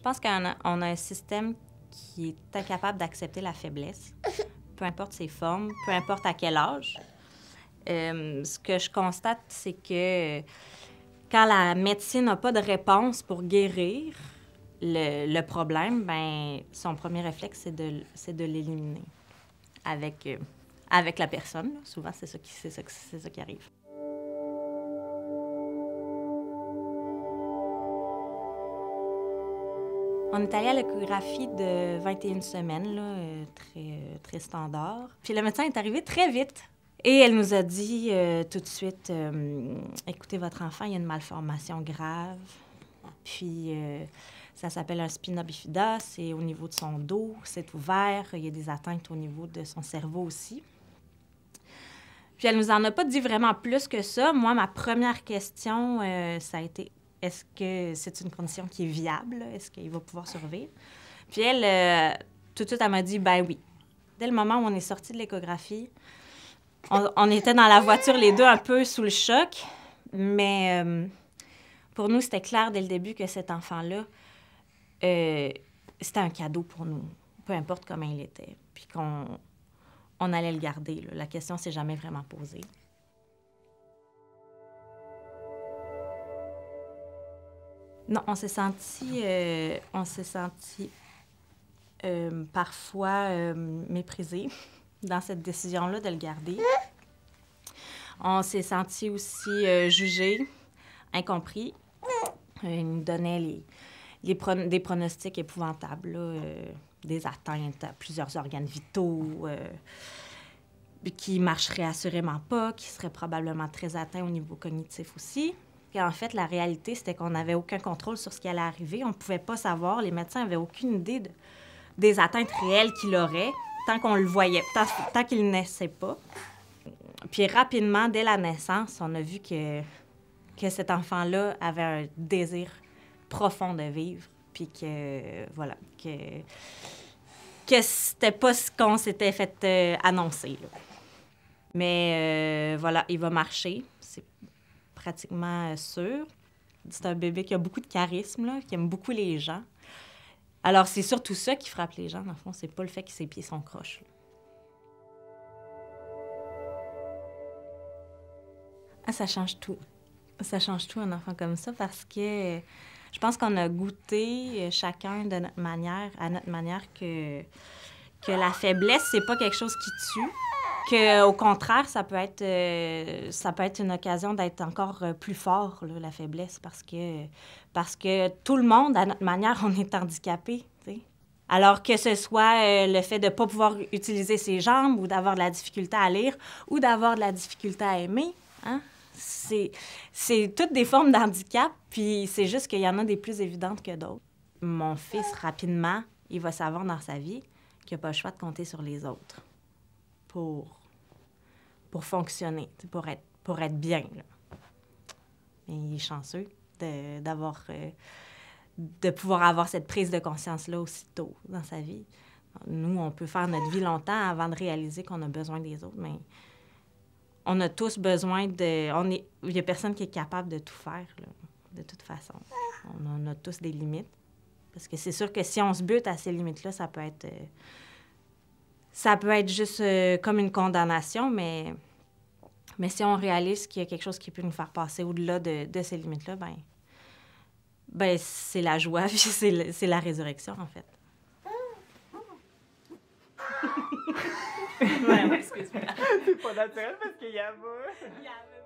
Je pense qu'on a, un système qui est incapable d'accepter la faiblesse, peu importe ses formes, peu importe à quel âge. Euh, ce que je constate, c'est que quand la médecine n'a pas de réponse pour guérir le, problème, ben, son premier réflexe, c'est de, de l'éliminer avec, euh, avec la personne. Souvent, c'est ce c'est ça qui arrive. On est allé à l'échographie de 21 semaines, euh, très, euh, très standard. Puis le médecin est arrivé très vite. Et elle nous a dit euh, tout de suite écoutez, votre enfant, il y a une malformation grave. Puis ça s'appelle un spina bifida c'est au niveau de son dos, c'est ouvert il y a des atteintes au niveau de son cerveau aussi. Puis elle nous en a pas dit vraiment plus que ça. Moi, ma première question, ça a été est-ce que c'est une condition qui est viable? Est-ce qu'il va pouvoir survivre? Puis elle, euh, tout de suite, elle m'a dit, ben oui. Dès le moment où on est sorti de l'échographie, on, était dans la voiture les deux un peu sous le choc, mais euh, pour nous, c'était clair dès le début que cet enfant-là, euh, c'était un cadeau pour nous, peu importe comment il était, puis qu'on allait le garder. La question s'est jamais vraiment posée. Non, on s'est senti, euh, euh, parfois euh, méprisé dans cette décision-là de le garder. On s'est senti aussi jugé, incompris. il nous donnait des pronostics épouvantables, des atteintes à plusieurs organes vitaux qui marcheraient assurément pas, qui seraient probablement très atteints au niveau cognitif aussi en fait, la réalité, c'était qu'on n'avait aucun contrôle sur ce qui allait arriver. On ne pouvait pas savoir. Les médecins n'avaient aucune idée des atteintes réelles qu'il aurait tant qu'on le voyait, tant, qu'il naissait pas. Puis rapidement, dès la naissance, on a vu que, que cet enfant-là avait un désir profond de vivre. Puis que, voilà, que, que c'était pas ce qu'on s'était fait euh, annoncer. Mais euh, voilà, il va marcher pratiquement sûr. C'est un bébé qui a beaucoup de charisme, qui aime beaucoup les gens. Alors, c'est surtout ça qui frappe les gens, dans le fond. C'est pas le fait que ses pieds sont croches. Ah, ça change tout. Ça change tout, un enfant comme ça, parce que je pense qu'on a goûté euh, chacun de notre manière, à notre manière, que, que la faiblesse, c'est pas quelque chose qui tue Qu'au au contraire, euh, ça peut être, une occasion d'être encore euh, plus fort, la faiblesse, parce que, tout le monde, à notre manière, on est handicapé. Alors que ce soit euh, le fait de ne pas pouvoir utiliser ses jambes ou d'avoir de la difficulté à lire ou d'avoir de la difficulté à aimer, hein, c'est, c'est toutes des formes d'handicap, puis c'est juste qu'il y en a des plus évidentes que d'autres. Mon fils, rapidement, il va savoir dans sa vie qu'il n'a pas le choix de compter sur les autres pour, pour fonctionner, pour être, pour être bien. il est chanceux de, d'avoir, euh, de pouvoir avoir cette prise de conscience-là aussitôt dans sa vie. Nous, on peut faire notre vie longtemps avant de réaliser qu'on a besoin des autres, mais on a tous besoin de... On il n'y a personne qui est capable de tout faire, de toute façon. On, a tous des limites. Parce que c'est sûr que si on se bute à ces limites-là, ça peut être... Euh, ça peut être juste euh, comme une condamnation, mais, mais si on réalise qu'il y a quelque chose qui peut nous faire passer au-delà de, ces limites-là, ben, ben c'est la joie, c'est la résurrection, en fait. c'est pas naturel parce qu'il y a